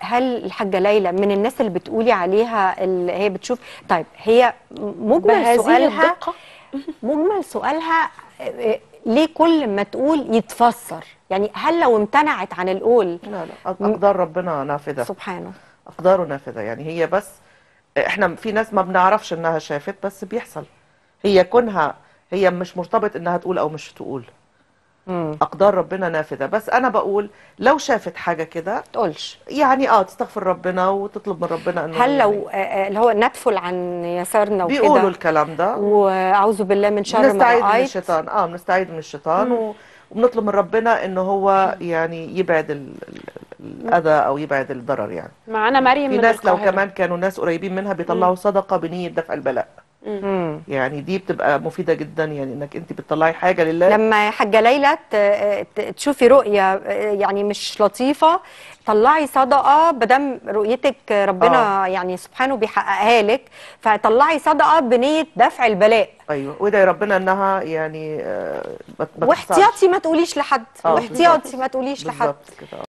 هل الحاجه ليلى من الناس اللي بتقولي عليها اللي هي بتشوف طيب هي مجمل سؤالها الدقة. مجمل سؤالها آه، آه، ليه كل ما تقول يتفسر يعني هل لو امتنعت عن القول لا لا اقدار ربنا نافذه سبحانه اقداره نافذه يعني هي بس احنا في ناس ما بنعرفش انها شافت بس بيحصل هي كونها هي مش مرتبط انها تقول او مش تقول اقدار ربنا نافذه بس انا بقول لو شافت حاجه كده تقولش يعني اه تستغفر ربنا وتطلب من ربنا انه هل لو يعني آه، آه، اللي هو ندفل عن يسارنا وكده بيقولوا الكلام ده واعوذ بالله من شر ما رايت من الشيطان اه بنستعيد من الشيطان وبنطلب من ربنا ان هو يعني يبعد الاذى او يبعد الضرر يعني معانا مريم في ناس لو كمان كانوا ناس قريبين منها بيطلعوا صدقه بنيه دفع البلاء يعني دي بتبقى مفيده جدا يعني انك انت بتطلعي حاجه لله لما حاجه ليلى تشوفي رؤيه يعني مش لطيفه طلعي صدقه بدم رؤيتك ربنا آه. يعني سبحانه بيحققها لك فطلعي صدقه بنيه دفع البلاء ايوه وادعي ربنا انها يعني آه، آه، واحتياطي ما تقوليش لحد آه واحتياطي ما تقوليش لحد